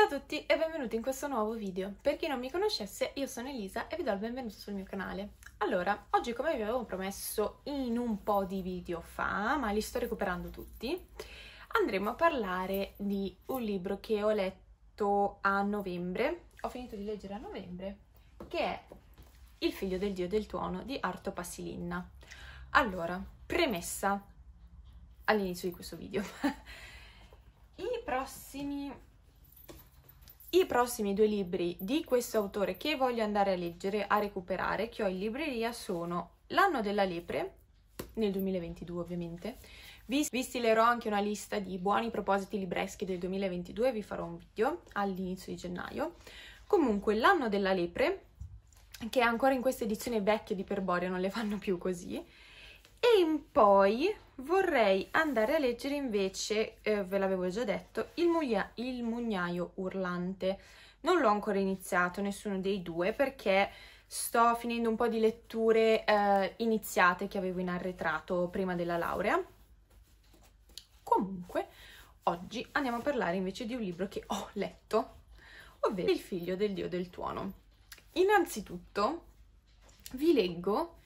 Ciao a tutti e benvenuti in questo nuovo video. Per chi non mi conoscesse, io sono Elisa e vi do il benvenuto sul mio canale. Allora, oggi come vi avevo promesso in un po' di video fa, ma li sto recuperando tutti, andremo a parlare di un libro che ho letto a novembre, ho finito di leggere a novembre, che è Il figlio del dio del tuono di Arto Passilinna. Allora, premessa all'inizio di questo video. I prossimi i prossimi due libri di questo autore che voglio andare a leggere, a recuperare, che ho in libreria sono L'anno della lepre, nel 2022 ovviamente, vi, vi, stilerò anche una lista di buoni propositi libreschi del 2022, vi farò un video all'inizio di gennaio. Comunque, l'anno della lepre, che è ancora in questa edizione vecchia di Perborio non le fanno più così, e in poi vorrei andare a leggere invece, eh, ve l'avevo già detto, il, muglia- il Mugnaio Urlante. Non l'ho ancora iniziato, nessuno dei due, perché sto finendo un po' di letture eh, iniziate che avevo in arretrato prima della laurea. Comunque, oggi andiamo a parlare invece di un libro che ho letto, ovvero Il figlio del dio del tuono. Innanzitutto vi leggo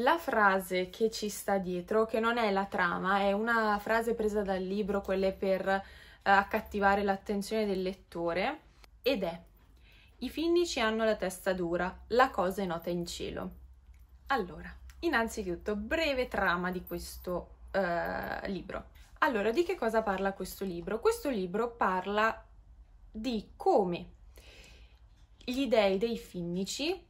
la frase che ci sta dietro, che non è la trama, è una frase presa dal libro, quelle per eh, accattivare l'attenzione del lettore, ed è i finnici hanno la testa dura, la cosa è nota in cielo. Allora, innanzitutto, breve trama di questo eh, libro. Allora, di che cosa parla questo libro? Questo libro parla di come gli dei dei finnici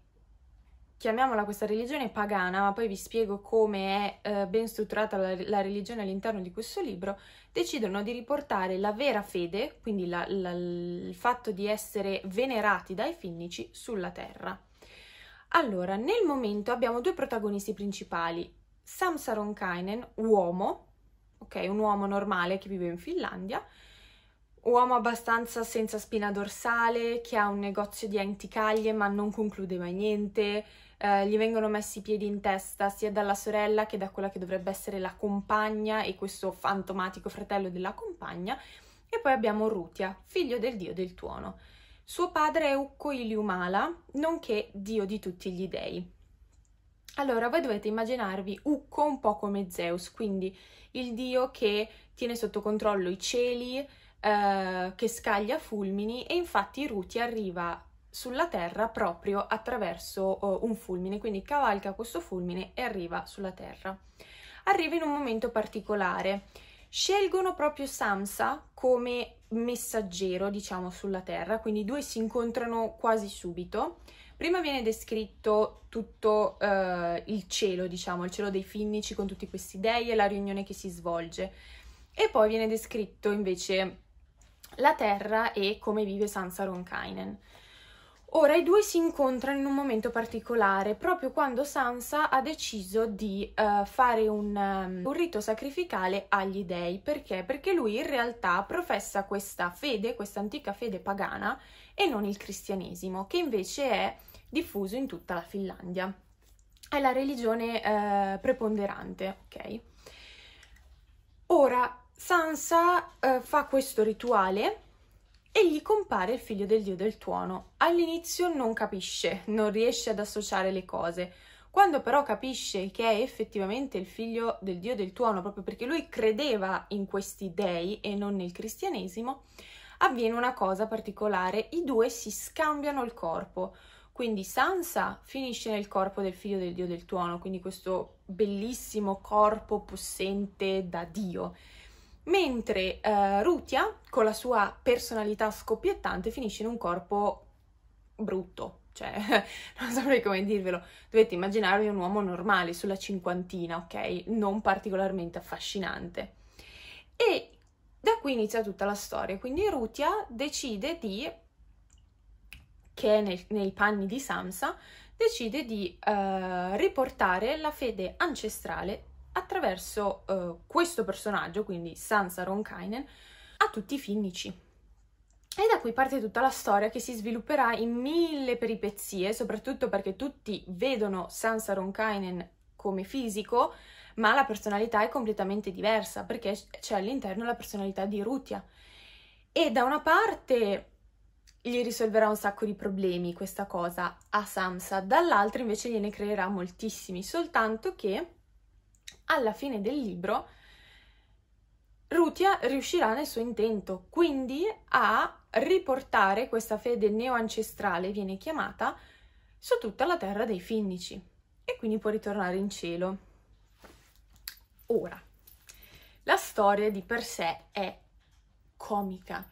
chiamiamola questa religione pagana, ma poi vi spiego come è eh, ben strutturata la, la, religione all'interno di questo libro, decidono di riportare la vera fede, quindi la, la, il fatto di essere venerati dai finnici, sulla terra. Allora, nel momento abbiamo due protagonisti principali, Samsa Ronkainen, uomo, ok, un uomo normale che vive in Finlandia, Uomo abbastanza senza spina dorsale, che ha un negozio di anticaglie ma non conclude mai niente, eh, gli vengono messi i piedi in testa sia dalla sorella che da quella che dovrebbe essere la compagna e questo fantomatico fratello della compagna. E poi abbiamo Rutia, figlio del dio del tuono. Suo padre è Ukko Iliumala, nonché dio di tutti gli dei. Allora, voi dovete immaginarvi Ukko un po' come Zeus, quindi il dio che tiene sotto controllo i cieli, eh, che scaglia fulmini e infatti Ruti arriva sulla Terra proprio attraverso eh, un fulmine, quindi cavalca questo fulmine e arriva sulla Terra. Arriva in un momento particolare. Scelgono proprio Samsa come messaggero, diciamo, sulla Terra, quindi i due si incontrano quasi subito. Prima viene descritto tutto eh, il cielo, diciamo, il cielo dei Finnici con tutti questi dei e la riunione che si svolge. E poi viene descritto invece la Terra e come vive Sansa Ronkainen. Ora i due si incontrano in un momento particolare, proprio quando Sansa ha deciso di uh, fare un, um, un, rito sacrificale agli dei. Perché? Perché lui in realtà professa questa fede, questa antica fede pagana, e non il cristianesimo, che invece è diffuso in tutta la Finlandia. È la religione uh, preponderante, ok? Ora, Sansa eh, fa questo rituale e gli compare il figlio del dio del tuono. All'inizio non capisce, non riesce ad associare le cose. Quando però capisce che è effettivamente il figlio del dio del tuono, proprio perché lui credeva in questi dei e non nel cristianesimo, avviene una cosa particolare, i due si scambiano il corpo. Quindi Sansa finisce nel corpo del figlio del dio del tuono, quindi questo bellissimo corpo possente da dio mentre eh, Rutia, con la sua personalità scoppiettante, finisce in un corpo brutto, cioè non saprei come dirvelo, dovete immaginarvi un uomo normale sulla cinquantina, ok? Non particolarmente affascinante. E da qui inizia tutta la storia, quindi Rutia decide di, che è nel, nei panni di Samsa, decide di eh, riportare la fede ancestrale attraverso uh, questo personaggio, quindi Sansa Ronkainen, a tutti i finnici. E da qui parte tutta la storia che si svilupperà in mille peripezie, soprattutto perché tutti vedono Sansa Ronkainen come fisico, ma la personalità è completamente diversa, perché c'è all'interno la personalità di Rutia. E da una parte gli risolverà un sacco di problemi questa cosa a Sansa, dall'altra invece gliene creerà moltissimi, soltanto che alla fine del libro Rutia riuscirà nel suo intento, quindi a riportare questa fede neoancestrale, viene chiamata, su tutta la terra dei Finnici e quindi può ritornare in cielo. Ora, la storia di per sé è comica,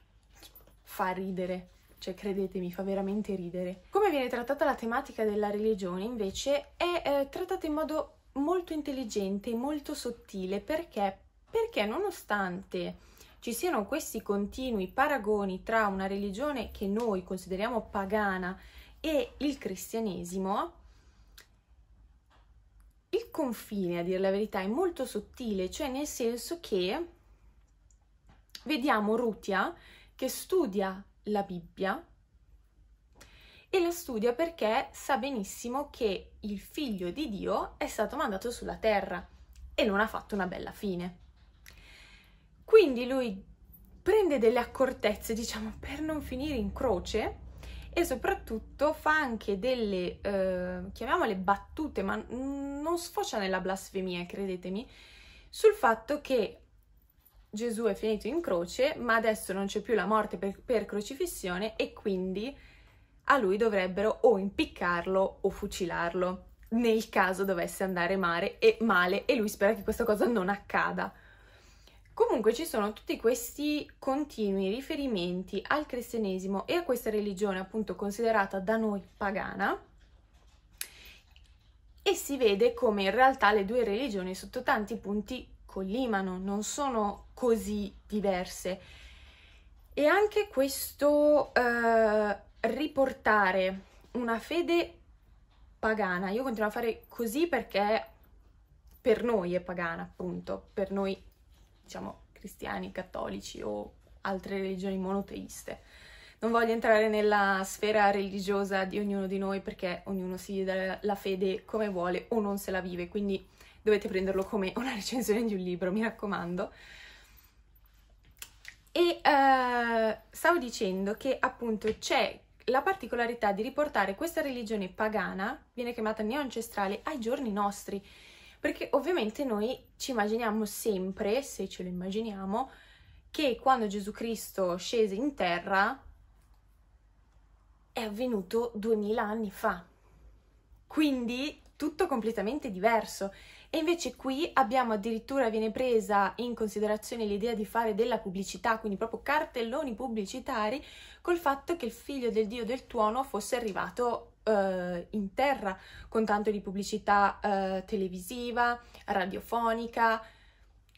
fa ridere, cioè credetemi, fa veramente ridere. Come viene trattata la tematica della religione invece è eh, trattata in modo molto intelligente, e molto sottile, perché? Perché nonostante ci siano questi continui paragoni tra una religione che noi consideriamo pagana e il cristianesimo, il confine, a dire la verità, è molto sottile, cioè nel senso che vediamo Rutia che studia la Bibbia e lo studia perché sa benissimo che il figlio di Dio è stato mandato sulla terra e non ha fatto una bella fine. Quindi lui prende delle accortezze, diciamo, per non finire in croce e soprattutto fa anche delle, eh, chiamiamole battute, ma non sfocia nella blasfemia, credetemi, sul fatto che Gesù è finito in croce, ma adesso non c'è più la morte per, per crocifissione e quindi a lui dovrebbero o impiccarlo o fucilarlo, nel caso dovesse andare male e, male, e lui spera che questa cosa non accada. Comunque ci sono tutti questi continui riferimenti al cristianesimo e a questa religione appunto considerata da noi pagana e si vede come in realtà le due religioni sotto tanti punti collimano, non sono così diverse. E anche questo eh, riportare una fede pagana, io continuo a fare così perché per noi è pagana, appunto, per noi, diciamo, cristiani, cattolici o altre religioni monoteiste. Non voglio entrare nella sfera religiosa di ognuno di noi perché ognuno si vive la fede come vuole o non se la vive, quindi dovete prenderlo come una recensione di un libro, mi raccomando. E uh, stavo dicendo che appunto c'è la particolarità di riportare questa religione pagana, viene chiamata neoancestrale, ai giorni nostri, perché ovviamente noi ci immaginiamo sempre, se ce lo immaginiamo, che quando Gesù Cristo scese in terra è avvenuto duemila anni fa. Quindi tutto completamente diverso e invece qui abbiamo addirittura, viene presa in considerazione l'idea di fare della pubblicità, quindi proprio cartelloni pubblicitari, col fatto che il figlio del dio del tuono fosse arrivato eh, in terra, con tanto di pubblicità eh, televisiva, radiofonica,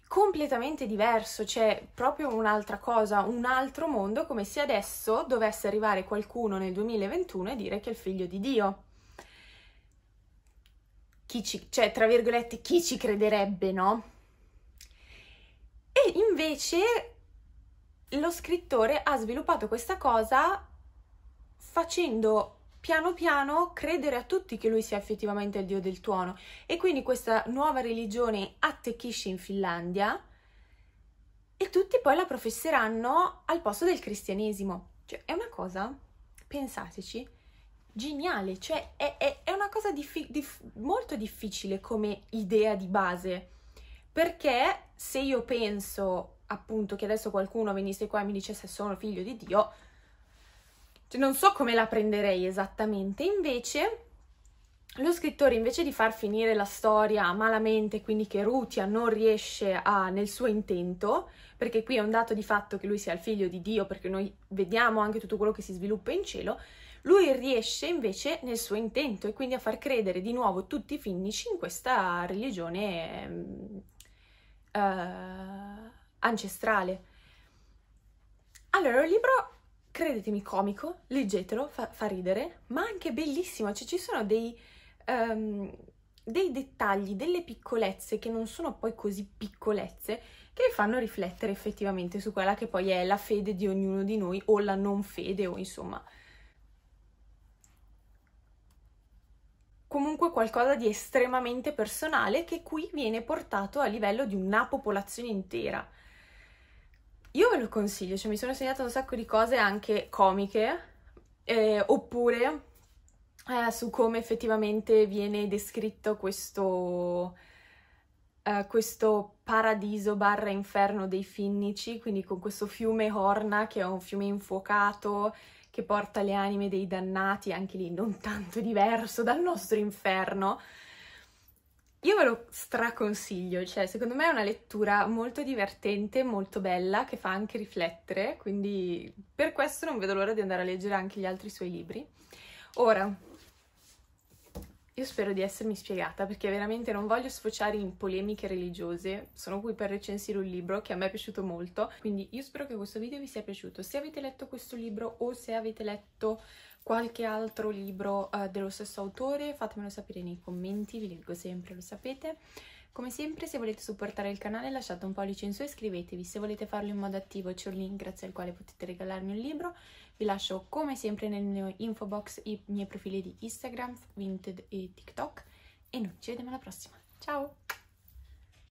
completamente diverso, c'è cioè proprio un'altra cosa, un altro mondo, come se adesso dovesse arrivare qualcuno nel 2021 e dire che è il figlio di Dio chi ci, cioè tra virgolette, chi ci crederebbe, no? E invece lo scrittore ha sviluppato questa cosa facendo piano piano credere a tutti che lui sia effettivamente il dio del tuono e quindi questa nuova religione attecchisce in Finlandia e tutti poi la professeranno al posto del cristianesimo. Cioè è una cosa, pensateci, geniale, cioè è, è, è una cosa diffi- diff- molto difficile come idea di base, perché se io penso appunto che adesso qualcuno venisse qua e mi dicesse sono figlio di Dio, cioè, non so come la prenderei esattamente, invece lo scrittore invece di far finire la storia malamente, quindi che Rutia non riesce a, nel suo intento, perché qui è un dato di fatto che lui sia il figlio di Dio, perché noi vediamo anche tutto quello che si sviluppa in cielo, lui riesce invece nel suo intento e quindi a far credere di nuovo tutti i finnici in questa religione uh, ancestrale. Allora, il libro, credetemi, comico, leggetelo, fa, fa ridere, ma anche bellissimo, cioè ci sono dei... Um, dei dettagli, delle piccolezze che non sono poi così piccolezze, che fanno riflettere effettivamente su quella che poi è la fede di ognuno di noi o la non fede o insomma comunque qualcosa di estremamente personale che qui viene portato a livello di una popolazione intera. Io ve lo consiglio, cioè mi sono segnata un sacco di cose anche comiche, eh, oppure eh, su come effettivamente viene descritto questo, eh, questo paradiso barra inferno dei finnici, quindi con questo fiume Horna che è un fiume infuocato, che porta le anime dei dannati, anche lì non tanto diverso dal nostro inferno. Io ve lo straconsiglio, cioè secondo me è una lettura molto divertente, molto bella, che fa anche riflettere, quindi per questo non vedo l'ora di andare a leggere anche gli altri suoi libri. Ora, io spero di essermi spiegata perché veramente non voglio sfociare in polemiche religiose, sono qui per recensire un libro che a me è piaciuto molto, quindi io spero che questo video vi sia piaciuto. Se avete letto questo libro o se avete letto qualche altro libro uh, dello stesso autore, fatemelo sapere nei commenti, vi leggo sempre, lo sapete. Come sempre, se volete supportare il canale lasciate un pollice in su e iscrivetevi. Se volete farlo in modo attivo c'è un link grazie al quale potete regalarmi un libro vi lascio come sempre nel mio info box i miei profili di Instagram, Vinted e TikTok e noi ci vediamo alla prossima. Ciao!